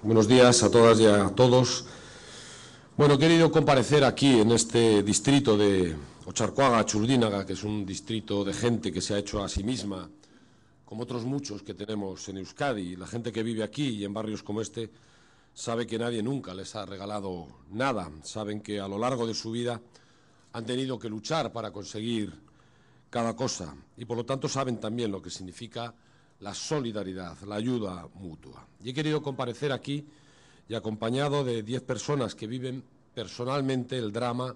Buenos días a todas y a todos. Bueno, he querido comparecer aquí en este distrito de Ocharcuaga, Churdínaga, que es un distrito de gente que se ha hecho a sí misma, como otros muchos que tenemos en Euskadi. La gente que vive aquí y en barrios como este sabe que nadie nunca les ha regalado nada. Saben que a lo largo de su vida han tenido que luchar para conseguir cada cosa y por lo tanto saben también lo que significa la solidaridad, la ayuda mutua. Y he querido comparecer aquí y acompañado de 10 personas que viven personalmente el drama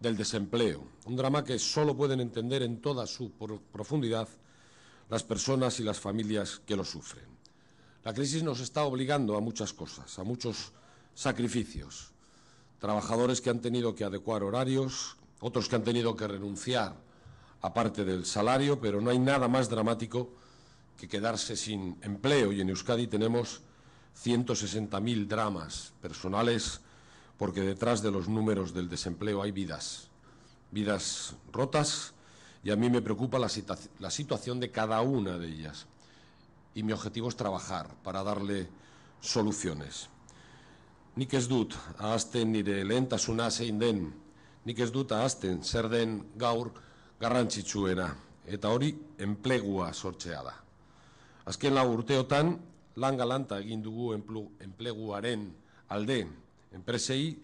del desempleo, un drama que solo pueden entender en toda su profundidad las personas y las familias que lo sufren. La crisis nos está obligando a muchas cosas, a muchos sacrificios. Trabajadores que han tenido que adecuar horarios, otros que han tenido que renunciar a parte del salario, pero no hay nada más dramático que quedarse sin empleo y en Euskadi tenemos 160.000 dramas personales porque detrás de los números del desempleo hay vidas, vidas rotas y a mí me preocupa la, situación de cada una de ellas. Y mi objetivo es trabajar para darle soluciones. Nik ez dut ahazten nire lehentasuna zein den, nik dut zer den gaur garrantzitsuena, eta hori enplegua sortzea Azken lau urteotan, lan galanta egin dugu enpleguaren alde, enpresei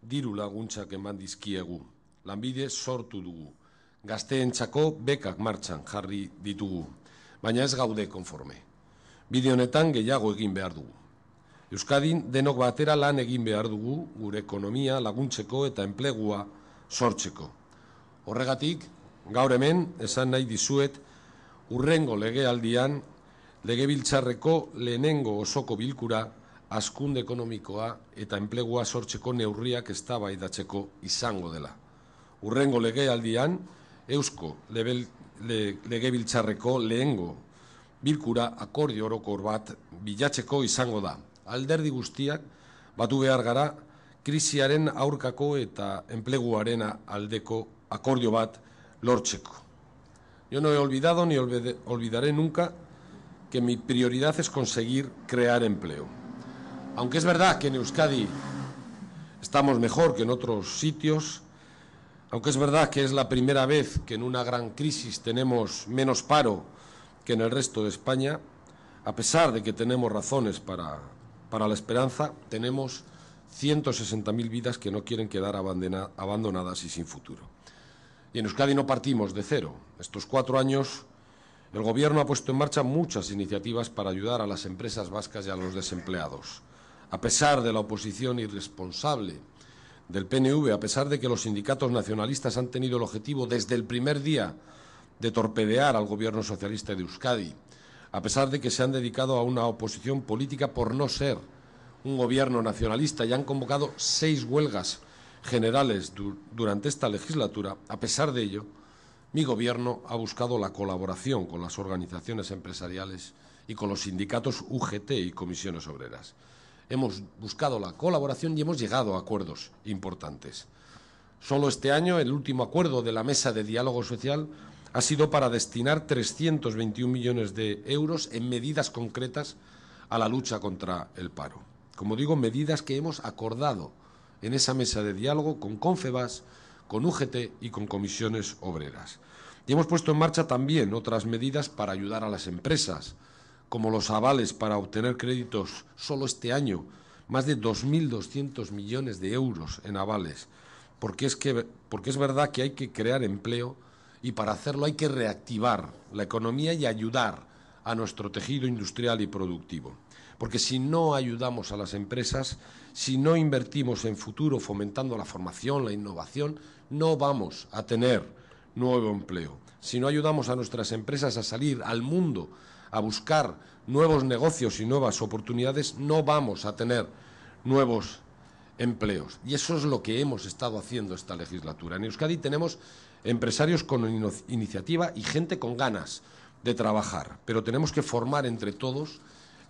diru laguntzak eman dizkiegu, lanbide sortu dugu, gazteentzako bekak martxan jarri ditugu, baina ez gaude konforme. Bide honetan gehiago egin behar dugu. Euskadin denok batera lan egin behar dugu gure ekonomia laguntzeko eta enplegua sortzeko. Horregatik, gaur hemen, esan nahi dizuet, urrengo legealdian Legebiltzarreko lehenengo osoko bilkura askunde ekonomikoa eta enplegua sortzeko neurriak eztabaidatzeko izango dela. Urrengo legealdian Eusko lebel, le, Legebiltzarreko lehengo bilkura akordio orokor bat bilatzeko izango da. Alderdi guztiak batu behar gara krisiaren aurkako eta enpleguarena aldeko akordio bat lortzeko. Yo no he olvidado ni olvidaré nunca que mi prioridad es conseguir crear empleo. Aunque es verdad que en Euskadi estamos mejor que en otros sitios, aunque es verdad que es la primera vez que en una gran crisis tenemos menos paro que en el resto de España, a pesar de que tenemos razones para, la esperanza, tenemos 160.000 vidas que no quieren quedar abandonadas y sin futuro. Y en Euskadi no partimos de cero. Estos cuatro años el Gobierno ha puesto en marcha muchas iniciativas para ayudar a las empresas vascas y a los desempleados. A pesar de la oposición irresponsable del PNV, a pesar de que los sindicatos nacionalistas han tenido el objetivo desde el primer día de torpedear al Gobierno socialista de Euskadi, a pesar de que se han dedicado a una oposición política por no ser un gobierno nacionalista y han convocado seis huelgas generales durante esta legislatura, a pesar de ello, mi gobierno ha buscado la colaboración con las organizaciones empresariales y con los sindicatos UGT y comisiones obreras. Hemos buscado la colaboración y hemos llegado a acuerdos importantes. Solo este año el último acuerdo de la Mesa de Diálogo Social ha sido para destinar 321 millones de euros en medidas concretas a la lucha contra el paro. Como digo, medidas que hemos acordado en esa mesa de diálogo con Confebas con UGT y con comisiones obreras. Y hemos puesto en marcha también otras medidas para ayudar a las empresas, como los avales para obtener créditos solo este año, más de 2.200 millones de euros en avales, porque es, porque es verdad que hay que crear empleo y para hacerlo hay que reactivar la economía y ayudar a nuestro tejido industrial y productivo. Porque si no ayudamos a las empresas, si no invertimos en futuro fomentando la formación, la innovación, no vamos a tener nuevo empleo. Si no ayudamos a nuestras empresas a salir al mundo, a buscar nuevos negocios y nuevas oportunidades, no vamos a tener nuevos empleos. Y eso es lo que hemos estado haciendo esta legislatura. En Euskadi tenemos empresarios con iniciativa y gente con ganas de trabajar, pero tenemos que formar entre todos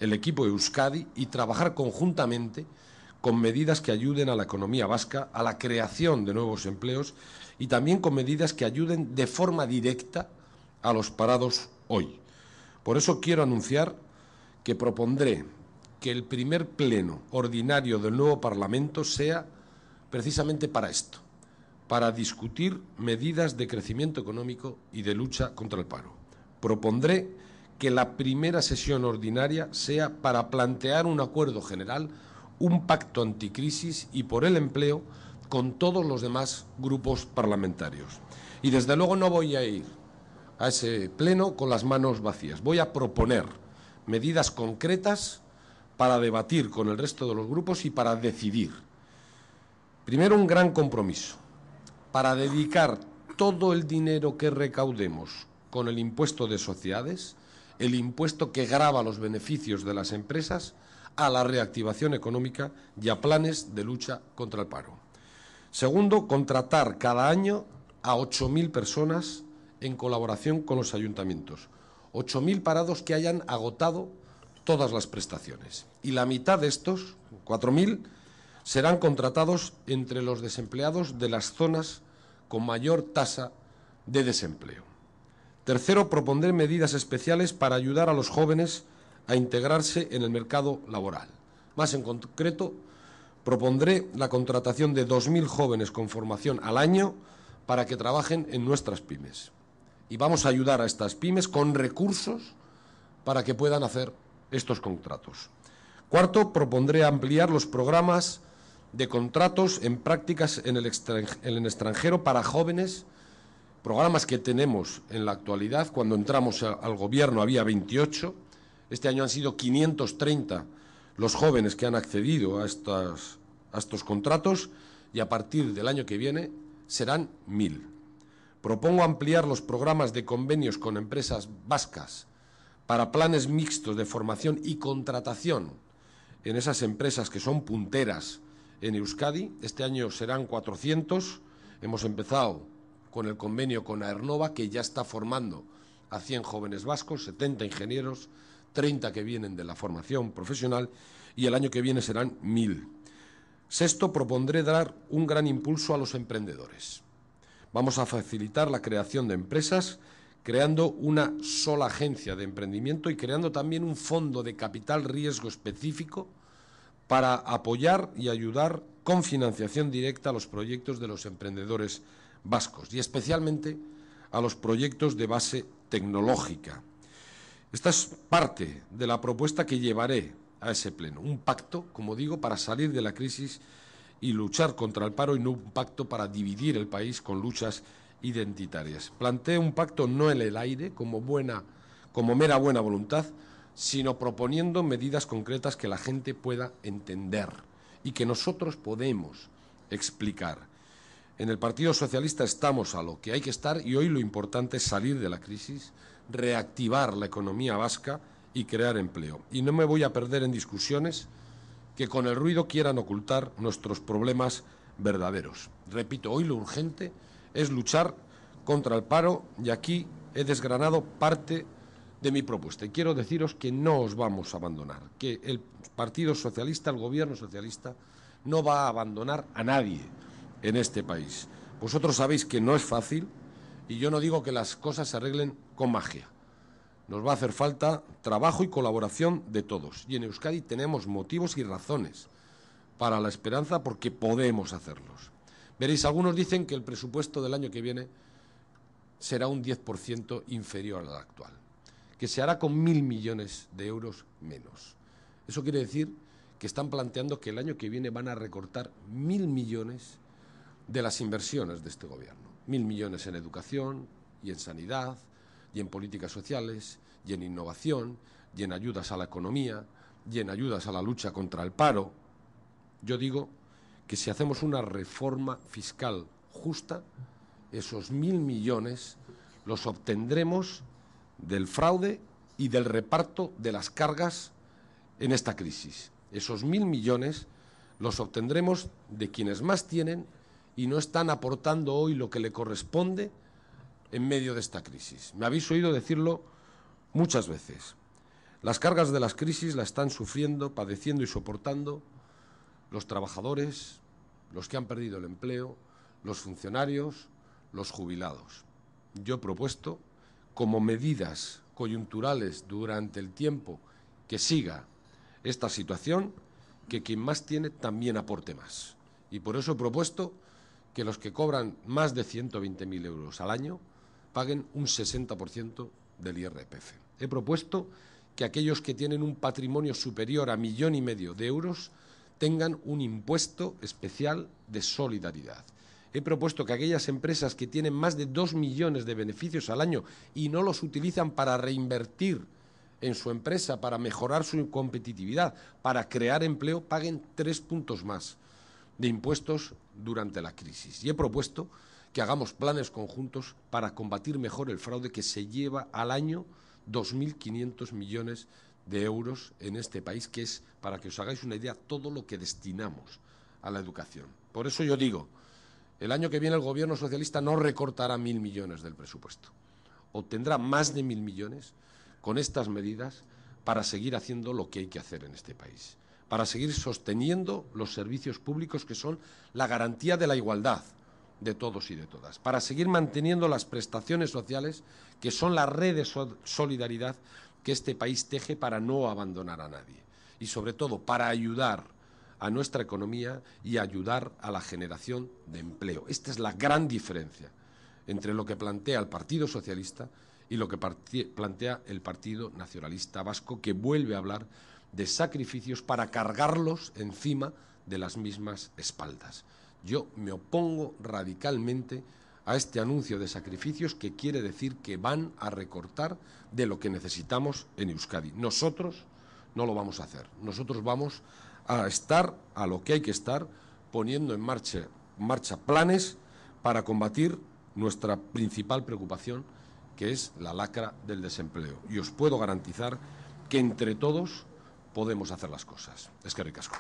el equipo Euskadi y trabajar conjuntamente con medidas que ayuden a la economía vasca, a la creación de nuevos empleos y también con medidas que ayuden de forma directa a los parados hoy. Por eso quiero anunciar que propondré que el primer pleno ordinario del nuevo Parlamento sea precisamente para esto, para discutir medidas de crecimiento económico y de lucha contra el paro. Propondré que la primera sesión ordinaria sea para plantear un acuerdo general, un pacto anticrisis y por el empleo con todos los demás grupos parlamentarios. Y desde luego no voy a ir a ese pleno con las manos vacías. Voy a proponer medidas concretas para debatir con el resto de los grupos y para decidir. Primero, un gran compromiso para dedicar todo el dinero que recaudemos con el impuesto de sociedades, el impuesto que grava los beneficios de las empresas a la reactivación económica y a planes de lucha contra el paro. Segundo, contratar cada año a 8.000 personas en colaboración con los ayuntamientos. 8.000 parados que hayan agotado todas las prestaciones. Y la mitad de estos, 4.000, serán contratados entre los desempleados de las zonas con mayor tasa de desempleo. Tercero, propondré medidas especiales para ayudar a los jóvenes a integrarse en el mercado laboral. Más en concreto, propondré la contratación de 2.000 jóvenes con formación al año para que trabajen en nuestras pymes. Y vamos a ayudar a estas pymes con recursos para que puedan hacer estos contratos. Cuarto, propondré ampliar los programas de contratos en prácticas en el extranjero para jóvenes programas que tenemos en la actualidad, cuando entramos al gobierno había 28, este año han sido 530 los jóvenes que han accedido a, a estos contratos y a partir del año que viene serán 1.000. Propongo ampliar los programas de convenios con empresas vascas para planes mixtos de formación y contratación en esas empresas que son punteras en Euskadi. Este año serán 400. Hemos empezado con el convenio con Aernova, que ya está formando a 100 jóvenes vascos, 70 ingenieros, 30 que vienen de la formación profesional y el año que viene serán 1000. Sexto, propondré dar un gran impulso a los emprendedores. Vamos a facilitar la creación de empresas creando una sola agencia de emprendimiento y creando también un fondo de capital riesgo específico para apoyar y ayudar con financiación directa a los proyectos de los emprendedores vascos y especialmente a los proyectos de base tecnológica. Esta es parte de la propuesta que llevaré a ese pleno, un pacto, como digo, para salir de la crisis y luchar contra el paro y no un pacto para dividir el país con luchas identitarias. Planteé un pacto no en el aire como buena como mera buena voluntad, sino proponiendo medidas concretas que la gente pueda entender y que nosotros podemos explicar. En el Partido Socialista estamos a lo que hay que estar y hoy lo importante es salir de la crisis, reactivar la economía vasca y crear empleo. Y no me voy a perder en discusiones que con el ruido quieran ocultar nuestros problemas verdaderos. Repito, hoy lo urgente es luchar contra el paro y aquí he desgranado parte de mi propuesta. Y quiero deciros que no os vamos a abandonar, que el Partido Socialista, el Gobierno Socialista, no va a abandonar a nadie en este país. Vosotros sabéis que no es fácil y yo no digo que las cosas se arreglen con magia. Nos va a hacer falta trabajo y colaboración de todos. Y en Euskadi tenemos motivos y razones para la esperanza porque podemos hacerlos. Veréis, algunos dicen que el presupuesto del año que viene será un 10% inferior al actual, que se hará con mil millones de euros menos. Eso quiere decir que están planteando que el año que viene van a recortar mil millones de las inversiones de este gobierno. Mil millones en educación y en sanidad y en políticas sociales y en innovación y en ayudas a la economía y en ayudas a la lucha contra el paro. Yo digo que si hacemos una reforma fiscal justa, esos mil millones los obtendremos del fraude y del reparto de las cargas en esta crisis. Esos mil millones los obtendremos de quienes más tienen y no están aportando hoy lo que le corresponde en medio de esta crisis. Me habéis oído decirlo muchas veces. Las cargas de las crisis la están sufriendo, padeciendo y soportando los trabajadores, los que han perdido el empleo, los funcionarios, los jubilados. Yo he propuesto, como medidas coyunturales durante el tiempo que siga esta situación, que quien más tiene también aporte más. Y por eso he propuesto que los que cobran más de 120.000 euros al año paguen un 60% del IRPF. He propuesto que aquellos que tienen un patrimonio superior a millón y medio de euros tengan un impuesto especial de solidaridad. He propuesto que aquellas empresas que tienen más de 2 millones de beneficios al año y no los utilizan para reinvertir en su empresa, para mejorar su competitividad, para crear empleo, paguen tres puntos más de impuestos durante la crisis. Y he propuesto que hagamos planes conjuntos para combatir mejor el fraude que se lleva al año 2.500 millones de euros en este país, que es, para que os hagáis una idea, todo lo que destinamos a la educación. Por eso yo digo, el año que viene el Gobierno socialista no recortará mil millones del presupuesto, obtendrá más de mil millones con estas medidas para seguir haciendo lo que hay que hacer en este país para seguir sosteniendo los servicios públicos que son la garantía de la igualdad de todos y de todas, para seguir manteniendo las prestaciones sociales que son la red de solidaridad que este país teje para no abandonar a nadie y sobre todo para ayudar a nuestra economía y ayudar a la generación de empleo. Esta es la gran diferencia entre lo que plantea el Partido Socialista y lo que plantea el Partido Nacionalista Vasco, que vuelve a hablar de sacrificios para cargarlos encima de las mismas espaldas. Yo me opongo radicalmente a este anuncio de sacrificios que quiere decir que van a recortar de lo que necesitamos en Euskadi. Nosotros no lo vamos a hacer. Nosotros vamos a estar a lo que hay que estar poniendo en marcha, marcha planes para combatir nuestra principal preocupación, que es la lacra del desempleo. Y os puedo garantizar que entre todos podemos hacer las cosas. Es que ricasco.